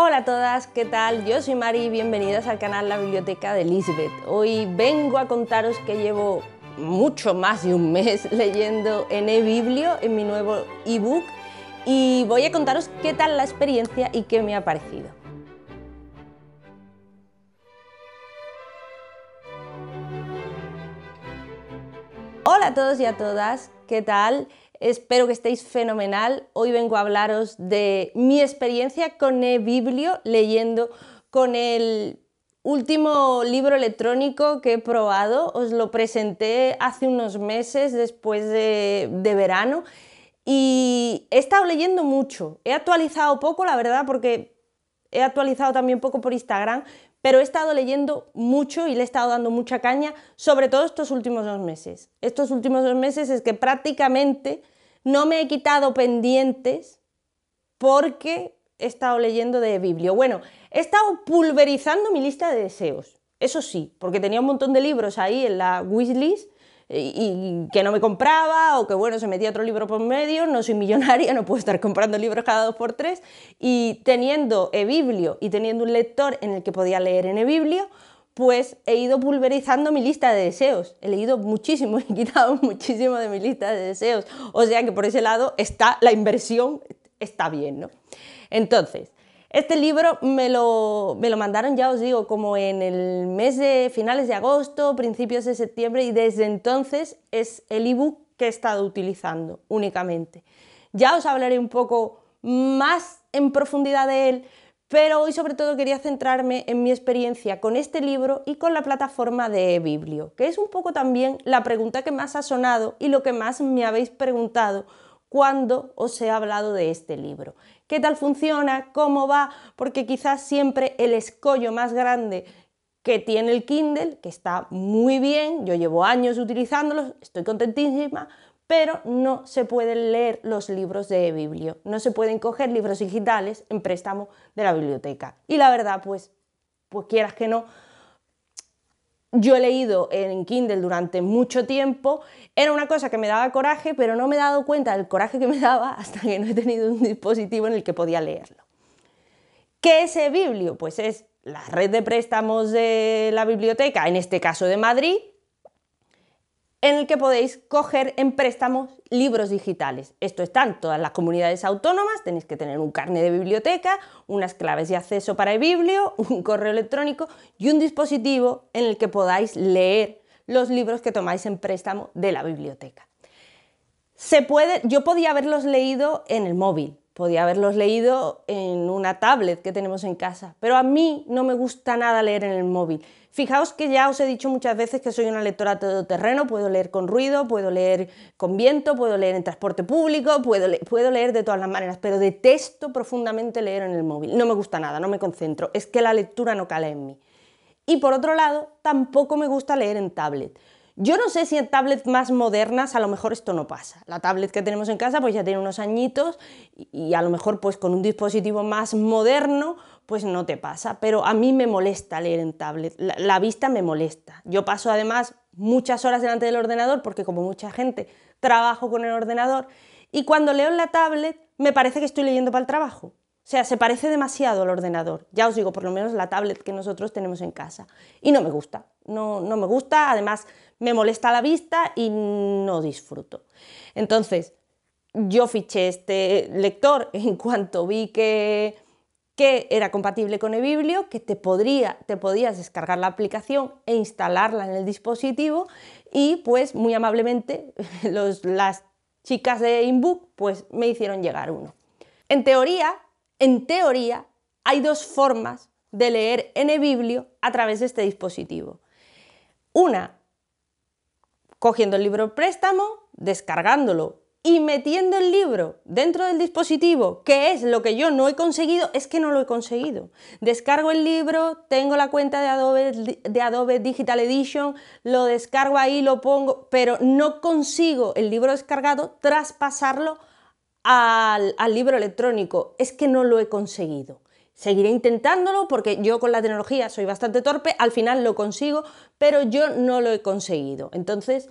Hola a todas, ¿qué tal? Yo soy Mari y bienvenidas al canal La Biblioteca de Lisbeth. Hoy vengo a contaros que llevo mucho más de un mes leyendo en eBiblio, en mi nuevo ebook, y voy a contaros qué tal la experiencia y qué me ha parecido. Hola a todos y a todas, ¿qué tal? Espero que estéis fenomenal. Hoy vengo a hablaros de mi experiencia con eBiblio leyendo con el último libro electrónico que he probado. Os lo presenté hace unos meses después de, de verano y he estado leyendo mucho. He actualizado poco, la verdad, porque he actualizado también poco por Instagram, pero he estado leyendo mucho y le he estado dando mucha caña, sobre todo estos últimos dos meses. Estos últimos dos meses es que prácticamente no me he quitado pendientes porque he estado leyendo de Biblio. Bueno, he estado pulverizando mi lista de deseos. Eso sí, porque tenía un montón de libros ahí en la wishlist y, y que no me compraba o que bueno, se metía otro libro por medio, no soy millonaria, no puedo estar comprando libros cada dos por tres y teniendo e Biblio y teniendo un lector en el que podía leer en eBiblio, pues he ido pulverizando mi lista de deseos. He leído muchísimo, he quitado muchísimo de mi lista de deseos. O sea que por ese lado está la inversión, está bien, ¿no? Entonces, este libro me lo, me lo mandaron, ya os digo, como en el mes de finales de agosto, principios de septiembre, y desde entonces es el ebook que he estado utilizando únicamente. Ya os hablaré un poco más en profundidad de él, pero hoy sobre todo quería centrarme en mi experiencia con este libro y con la plataforma de Biblio, que es un poco también la pregunta que más ha sonado y lo que más me habéis preguntado cuando os he hablado de este libro. ¿Qué tal funciona? ¿Cómo va? Porque quizás siempre el escollo más grande que tiene el Kindle, que está muy bien, yo llevo años utilizándolo, estoy contentísima, pero no se pueden leer los libros de biblio, no se pueden coger libros digitales en préstamo de la biblioteca. Y la verdad, pues, pues quieras que no, yo he leído en Kindle durante mucho tiempo, era una cosa que me daba coraje, pero no me he dado cuenta del coraje que me daba hasta que no he tenido un dispositivo en el que podía leerlo. ¿Qué es ebiblio? biblio Pues es la red de préstamos de la biblioteca, en este caso de Madrid, en el que podéis coger en préstamo libros digitales. Esto está en todas las comunidades autónomas, tenéis que tener un carnet de biblioteca, unas claves de acceso para el biblio, un correo electrónico y un dispositivo en el que podáis leer los libros que tomáis en préstamo de la biblioteca. Se puede, yo podía haberlos leído en el móvil, Podía haberlos leído en una tablet que tenemos en casa, pero a mí no me gusta nada leer en el móvil. Fijaos que ya os he dicho muchas veces que soy una lectora todoterreno, puedo leer con ruido, puedo leer con viento, puedo leer en transporte público, puedo, puedo leer de todas las maneras, pero detesto profundamente leer en el móvil. No me gusta nada, no me concentro, es que la lectura no cala en mí. Y por otro lado, tampoco me gusta leer en tablet. Yo no sé si en tablets más modernas a lo mejor esto no pasa. La tablet que tenemos en casa pues ya tiene unos añitos y a lo mejor pues con un dispositivo más moderno pues no te pasa. Pero a mí me molesta leer en tablet, la, la vista me molesta. Yo paso además muchas horas delante del ordenador porque como mucha gente trabajo con el ordenador y cuando leo en la tablet me parece que estoy leyendo para el trabajo. O sea, se parece demasiado al ordenador. Ya os digo, por lo menos la tablet que nosotros tenemos en casa. Y no me gusta. No, no me gusta. Además, me molesta la vista y no disfruto. Entonces, yo fiché este lector en cuanto vi que, que era compatible con eBiblio, que te, podría, te podías descargar la aplicación e instalarla en el dispositivo y pues muy amablemente las chicas de Inbook pues me hicieron llegar uno. En teoría, en teoría, hay dos formas de leer en Biblio a través de este dispositivo. Una, cogiendo el libro préstamo, descargándolo y metiendo el libro dentro del dispositivo, que es lo que yo no he conseguido, es que no lo he conseguido. Descargo el libro, tengo la cuenta de Adobe, de Adobe Digital Edition, lo descargo ahí, lo pongo, pero no consigo el libro descargado traspasarlo al, libro electrónico. Es que no lo he conseguido. Seguiré intentándolo porque yo con la tecnología soy bastante torpe, al final lo consigo, pero yo no lo he conseguido. Entonces,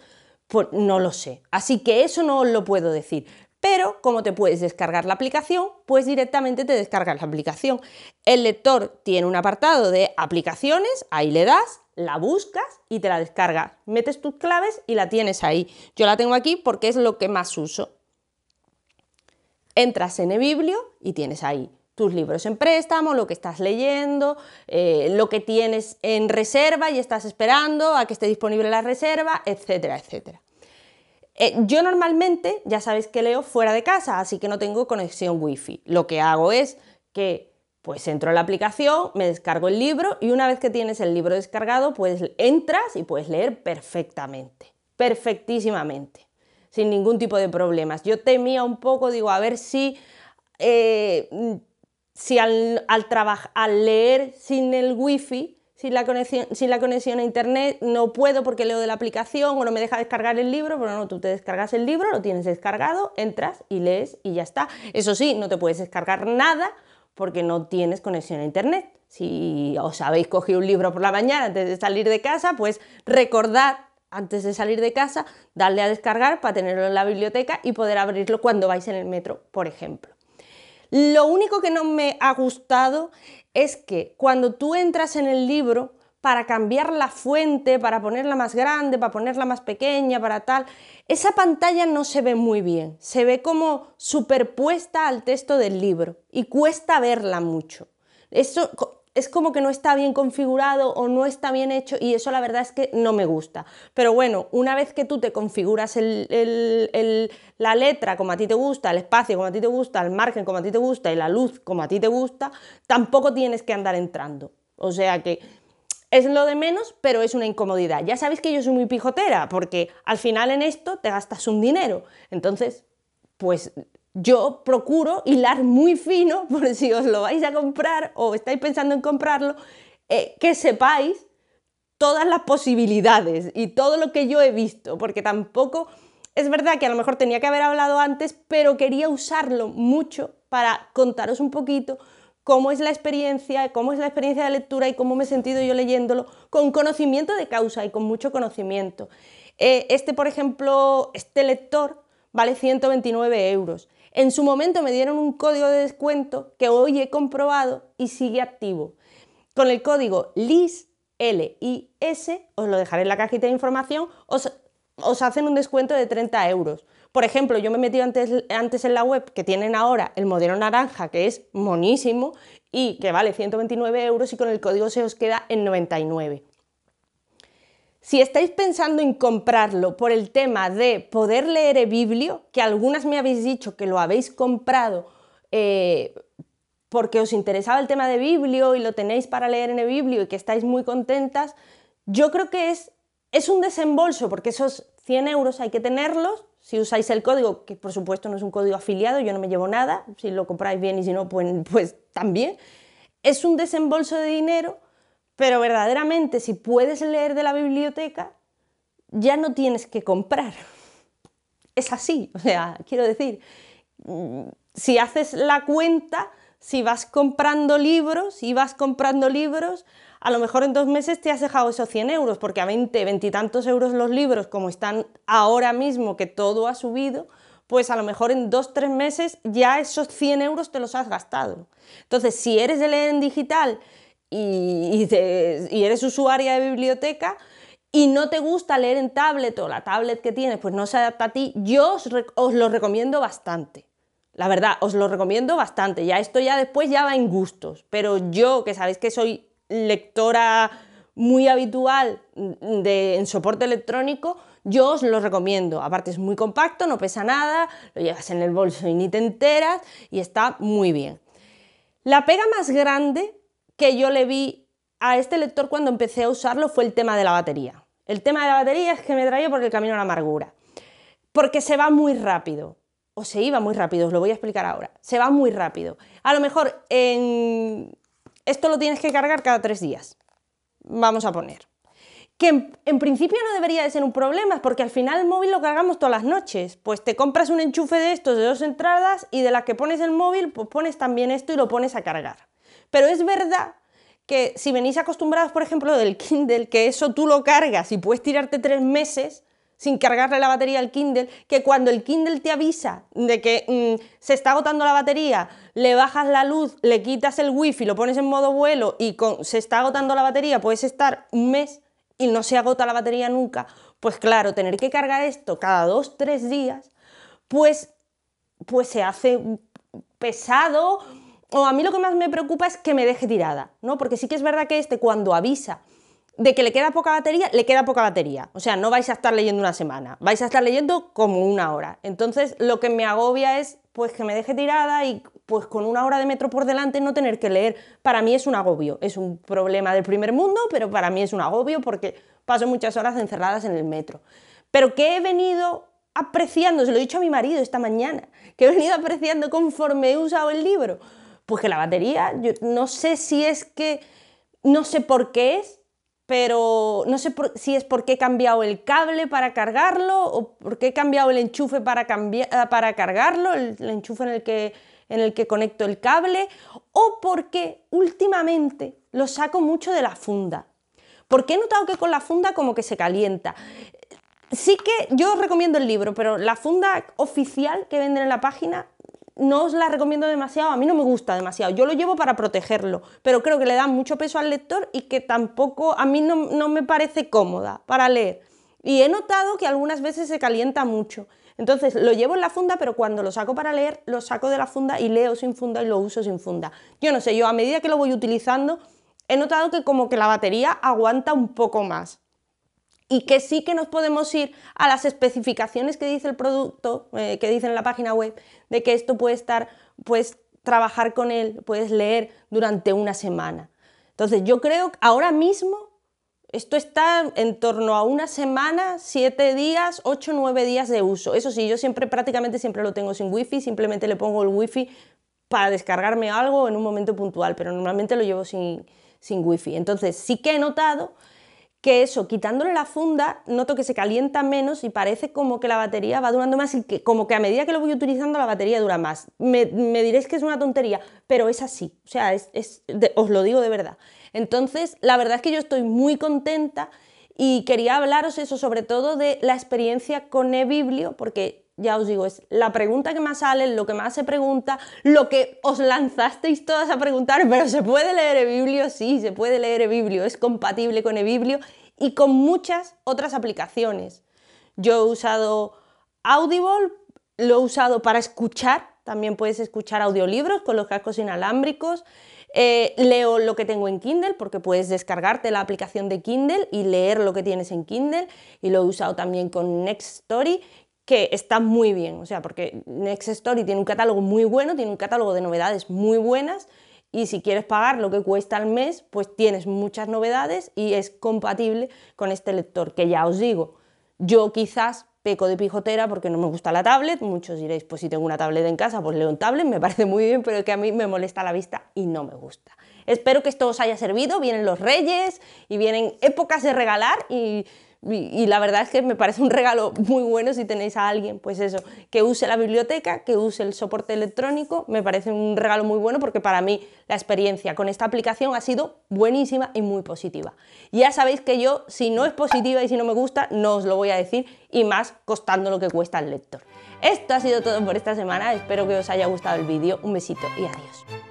pues no lo sé. Así que eso no lo puedo decir. Pero como te puedes descargar la aplicación, pues directamente te descargas la aplicación. El lector tiene un apartado de aplicaciones, ahí le das, la buscas y te la descargas. Metes tus claves y la tienes ahí. Yo la tengo aquí porque es lo que más uso. Entras en eBiblio y tienes ahí tus libros en préstamo, lo que estás leyendo, eh, lo que tienes en reserva y estás esperando a que esté disponible la reserva, etcétera, etcétera. Eh, yo normalmente, ya sabéis que leo fuera de casa, así que no tengo conexión wifi. Lo que hago es que pues entro a la aplicación, me descargo el libro y una vez que tienes el libro descargado, pues entras y puedes leer perfectamente, perfectísimamente sin ningún tipo de problemas. Yo temía un poco, digo, a ver si, eh, si al, al leer sin el wifi, sin la, conexión, sin la conexión a internet, no puedo porque leo de la aplicación o no me deja descargar el libro, pero no, tú te descargas el libro, lo tienes descargado, entras y lees y ya está. Eso sí, no te puedes descargar nada porque no tienes conexión a internet. Si os habéis cogido un libro por la mañana antes de salir de casa, pues recordad antes de salir de casa, darle a descargar para tenerlo en la biblioteca y poder abrirlo cuando vais en el metro, por ejemplo. Lo único que no me ha gustado es que cuando tú entras en el libro, para cambiar la fuente, para ponerla más grande, para ponerla más pequeña, para tal, esa pantalla no se ve muy bien, se ve como superpuesta al texto del libro y cuesta verla mucho. Eso es como que no está bien configurado o no está bien hecho y eso la verdad es que no me gusta. Pero bueno, una vez que tú te configuras el, la letra como a ti te gusta, el espacio como a ti te gusta, el margen como a ti te gusta y la luz como a ti te gusta, tampoco tienes que andar entrando. O sea que es lo de menos, pero es una incomodidad. Ya sabéis que yo soy muy pijotera porque al final en esto te gastas un dinero. Entonces, pues yo procuro hilar muy fino, por si os lo vais a comprar o estáis pensando en comprarlo, eh, que sepáis todas las posibilidades y todo lo que yo he visto, porque tampoco es verdad que a lo mejor tenía que haber hablado antes, pero quería usarlo mucho para contaros un poquito cómo es la experiencia, cómo es la experiencia de lectura y cómo me he sentido yo leyéndolo, con conocimiento de causa y con mucho conocimiento. Eh, este, por ejemplo, este lector vale 129 euros. En su momento me dieron un código de descuento que hoy he comprobado y sigue activo. Con el código LIS, L -I -S, os lo dejaré en la cajita de información, os, hacen un descuento de 30 euros. Por ejemplo, yo me he metido antes, antes, en la web que tienen ahora el modelo naranja, que es monísimo y que vale 129 euros y con el código se os queda en 99. Si estáis pensando en comprarlo por el tema de poder leer el biblio, que algunas me habéis dicho que lo habéis comprado eh, porque os interesaba el tema de biblio y lo tenéis para leer en el biblio y que estáis muy contentas, yo creo que es, es un desembolso, porque esos 100 euros hay que tenerlos. Si usáis el código, que por supuesto no es un código afiliado, yo no me llevo nada, si lo compráis bien y si no, pues, pues también. Es un desembolso de dinero pero verdaderamente, si puedes leer de la biblioteca, ya no tienes que comprar. Es así, o sea, quiero decir, mm, si haces la cuenta, si vas comprando libros y vas comprando libros, a lo mejor en dos meses te has dejado esos 100 euros, porque a 20, 20 y tantos euros los libros, como están ahora mismo, que todo ha subido, pues a lo mejor en dos, tres meses ya esos 100 euros te los has gastado. Entonces, si eres de leer en digital y, eres usuaria de biblioteca, y no te gusta leer en tablet o la tablet que tienes, pues no se adapta a ti, yo os, lo recomiendo bastante. La verdad, os lo recomiendo bastante. Ya esto ya después ya va en gustos. Pero yo, que sabéis que soy lectora muy habitual de, en soporte electrónico, yo os lo recomiendo. Aparte es muy compacto, no pesa nada, lo llevas en el bolso y ni te enteras y está muy bien. La pega más grande que yo le vi a este lector cuando empecé a usarlo fue el tema de la batería. El tema de la batería es que me traía por el camino a la amargura. Porque se va muy rápido. O se iba muy rápido, os lo voy a explicar ahora. Se va muy rápido. A lo mejor en... esto lo tienes que cargar cada tres días. Vamos a poner. Que en, principio no debería de ser un problema, porque al final el móvil lo cargamos todas las noches. Pues te compras un enchufe de estos de dos entradas y de las que pones el móvil, pues pones también esto y lo pones a cargar. Pero es verdad que si venís acostumbrados, por ejemplo, del Kindle, que eso tú lo cargas y puedes tirarte tres meses sin cargarle la batería al Kindle, que cuando el Kindle te avisa de que mm, se está agotando la batería, le bajas la luz, le quitas el wifi, lo pones en modo vuelo y con, se está agotando la batería, puedes estar un mes y no se agota la batería nunca. Pues claro, tener que cargar esto cada dos, tres días, pues, pues se hace pesado, o a mí lo que más me preocupa es que me deje tirada, ¿no? Porque sí que es verdad que este cuando avisa de que le queda poca batería, le queda poca batería. O sea, no vais a estar leyendo una semana, vais a estar leyendo como una hora. Entonces, lo que me agobia es pues que me deje tirada y pues con una hora de metro por delante no tener que leer. Para mí es un agobio, es un problema del primer mundo, pero para mí es un agobio porque paso muchas horas encerradas en el metro. Pero que he venido apreciando, se lo he dicho a mi marido esta mañana, que he venido apreciando conforme he usado el libro pues que la batería, yo no sé si es que, no sé por qué es, pero no sé si es porque he cambiado el cable para cargarlo o porque he cambiado el enchufe para, ah, para cargarlo, el, enchufe en el, que, en el que conecto el cable, o porque últimamente lo saco mucho de la funda. Porque he notado que con la funda como que se calienta. Sí que yo os recomiendo el libro, pero la funda oficial que venden en la página no os la recomiendo demasiado, a mí no me gusta demasiado, yo lo llevo para protegerlo, pero creo que le da mucho peso al lector y que tampoco, a mí no, me parece cómoda para leer. Y he notado que algunas veces se calienta mucho. Entonces lo llevo en la funda, pero cuando lo saco para leer, lo saco de la funda y leo sin funda y lo uso sin funda. Yo no sé, yo a medida que lo voy utilizando, he notado que como que la batería aguanta un poco más y que sí que nos podemos ir a las especificaciones que dice el producto, eh, que dice en la página web, de que esto puede estar, puedes trabajar con él, puedes leer durante una semana. Entonces yo creo que ahora mismo esto está en torno a una semana, siete días, ocho, nueve días de uso. Eso sí, yo siempre, prácticamente siempre lo tengo sin wifi, simplemente le pongo el wifi para descargarme algo en un momento puntual, pero normalmente lo llevo sin, sin wifi. Entonces sí que he notado que eso, quitándole la funda, noto que se calienta menos y parece como que la batería va durando más y que como que a medida que lo voy utilizando la batería dura más. Me, diréis que es una tontería, pero es así, o sea, os lo digo de verdad. Entonces, la verdad es que yo estoy muy contenta y quería hablaros eso, sobre todo de la experiencia con eBiblio, porque ya os digo, es la pregunta que más sale, lo que más se pregunta, lo que os lanzasteis todas a preguntar, pero ¿se puede leer eBiblio? Sí, se puede leer eBiblio, es compatible con eBiblio y con muchas otras aplicaciones. Yo he usado Audible, lo he usado para escuchar, también puedes escuchar audiolibros con los cascos inalámbricos. Eh, leo lo que tengo en Kindle porque puedes descargarte la aplicación de Kindle y leer lo que tienes en Kindle y lo he usado también con Next Story que está muy bien, o sea, porque Next Story tiene un catálogo muy bueno, tiene un catálogo de novedades muy buenas y si quieres pagar lo que cuesta al mes, pues tienes muchas novedades y es compatible con este lector, que ya os digo, yo quizás peco de pijotera porque no me gusta la tablet, muchos diréis, pues si tengo una tablet en casa, pues leo un tablet, me parece muy bien, pero es que a mí me molesta la vista y no me gusta. Espero que esto os haya servido, vienen los reyes y vienen épocas de regalar y y, la verdad es que me parece un regalo muy bueno si tenéis a alguien, pues eso, que use la biblioteca, que use el soporte electrónico, me parece un regalo muy bueno porque para mí la experiencia con esta aplicación ha sido buenísima y muy positiva. Ya sabéis que yo, si no es positiva y si no me gusta, no os lo voy a decir y más costando lo que cuesta el lector. Esto ha sido todo por esta semana, espero que os haya gustado el vídeo, un besito y adiós.